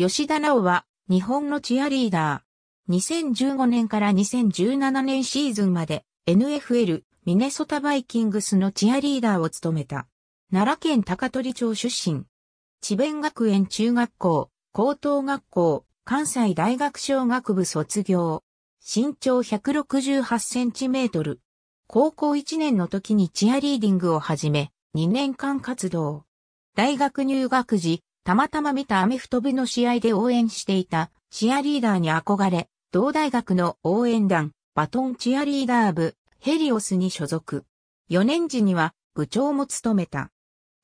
吉田直は、日本のチアリーダー。2015年から2017年シーズンまで、NFL、ミネソタバイキングスのチアリーダーを務めた。奈良県高取町出身。智弁学園中学校、高等学校、関西大学小学部卒業。身長168センチメートル。高校1年の時にチアリーディングを始め、2年間活動。大学入学時、たまたま見たアメフト部の試合で応援していたチアリーダーに憧れ、同大学の応援団、バトンチアリーダー部、ヘリオスに所属。4年時には部長も務めた。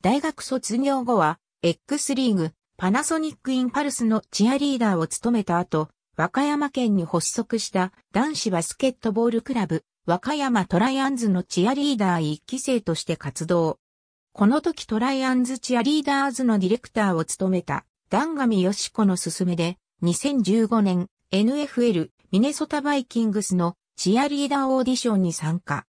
大学卒業後は、X リーグ、パナソニックインパルスのチアリーダーを務めた後、和歌山県に発足した男子バスケットボールクラブ、和歌山トライアンズのチアリーダー1期生として活動。この時トライアンズチアリーダーズのディレクターを務めた、ダンガミヨシコの勧めで、2015年 NFL ミネソタバイキングスのチアリーダーオーディションに参加。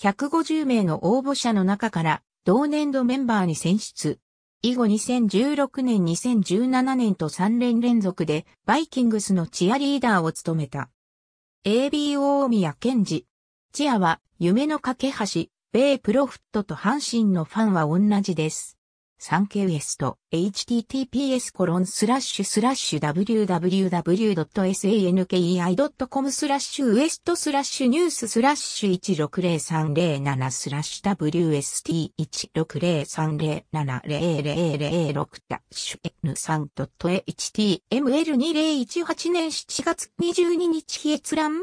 150名の応募者の中から同年度メンバーに選出。以後2016年2017年と3年連続でバイキングスのチアリーダーを務めた。ABO 宮健治。チアは夢の架け橋、米プロフットと阪神のファンは同じです。産経ウエスト、https コロンスラッシュスラッシュ www.sankei.com スラッシュウエストスラッシュニューススラッシュ160307スラッシュ WST1603070006 ダッシュ N3.html2018 年7月22日閲覧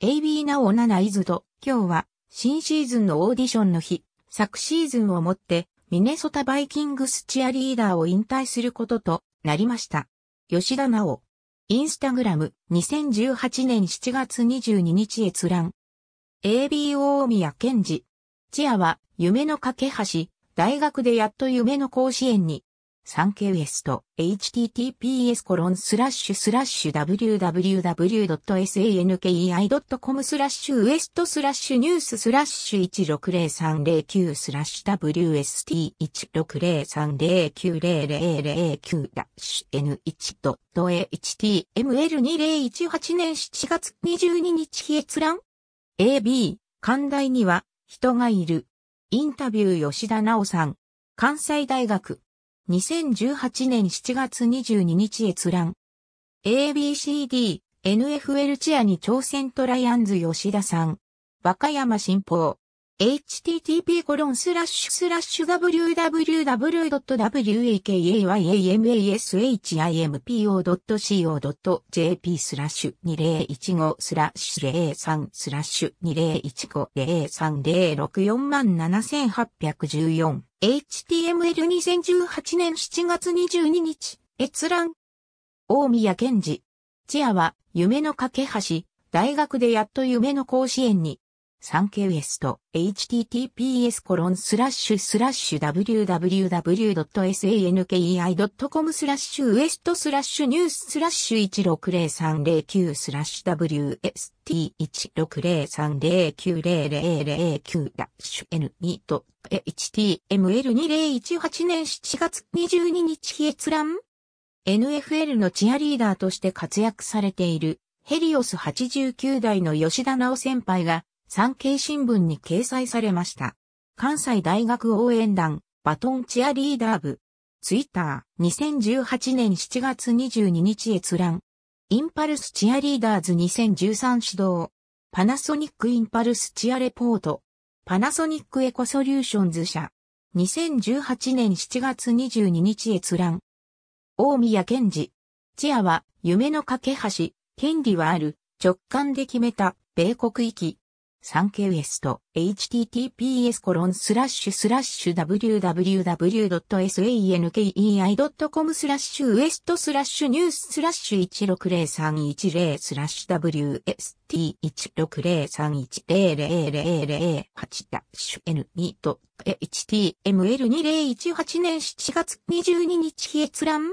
AB なお7イズド、今日は新シーズンのオーディションの日、昨シーズンをもって、ミネソタバイキングスチアリーダーを引退することとなりました。吉田直。インスタグラム2018年7月22日閲覧。AB 大宮健二。チアは夢の架け橋、大学でやっと夢の甲子園にサンケウエスト、https コロンスラッシュスラッシュ www.sankei.com スラッシュウエストスラッシュニューススラッシュ160309スラッシュ w s t 1 6 0 3 0 9 0 0 0 0 9ダッシュ N1.html2018 年7月22日閲覧 AB、寛大には人がいる。インタビュー吉田直さん。関西大学2018年7月22日閲覧。ABCD、NFL チアに挑戦トライアンズ吉田さん。和歌山新報。http www.wakayamasimpo.co.jp スラッシュ2015スラッシュ03スラッシュ2015030647 814 HTML2018 年7月22日閲覧大宮健治チアは夢の架け橋大学でやっと夢の甲子園にサンケウエスト、https コロンスラッシュスラッシュ www.sankei.com スラッシュウエストスラッシュニューススラッシュ160309スラッシュ w s t 1 6 0 3 0 9 0 0 0 9ダッシュ N2 と HTML2018 年7月22日閲覧 NFL のチアリーダーとして活躍されているヘリオス89代の吉田直先輩が産経新聞に掲載されました。関西大学応援団、バトンチアリーダー部。ツイッター、2018年7月22日閲覧。インパルスチアリーダーズ2013指導。パナソニックインパルスチアレポート。パナソニックエコソリューションズ社。2018年7月22日閲覧。大宮健治。チアは夢の架け橋、権利はある、直感で決めた、米国行き。サンケウエスト、https コロンスラッシュスラッシュ www.sankei.com スラッシュウエストスラッシュニューススラッシュ160310スラッシュ WST1603100008 ダッシュ N 2と HTML2018 年7月22日閲覧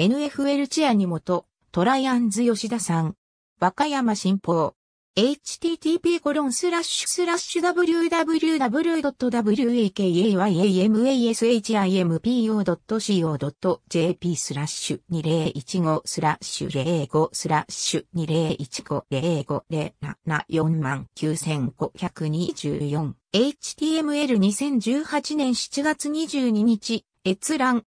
NFL チアにもと、トライアンズ吉田さん、和歌山新報。http コロンスラッシュスラッシュ w w w w a k a y a m a s h i m p o c o j p スラッシュ2015スラッシュ05スラッシュ2015050749,524 HTML2018 年7月22日閲覧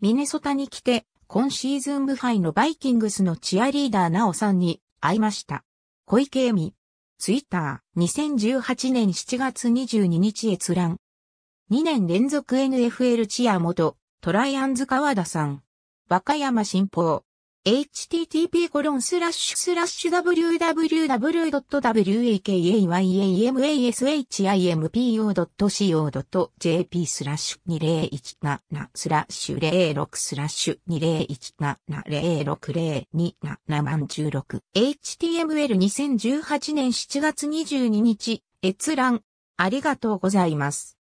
ミネソタに来て今シーズン無敗のバイキングスのチアリーダーなおさんに会いました。小池恵美。ツイッター、2018年7月22日閲覧。2年連続 NFL チア元、トライアンズ川田さん。和歌山新報。h t t p w w w w a k a y a m a s h i m p o c o j p スラッシュ2017スラッシュ06スラッシュ2017060277万16 html2018 年7月22日閲覧ありがとうございます。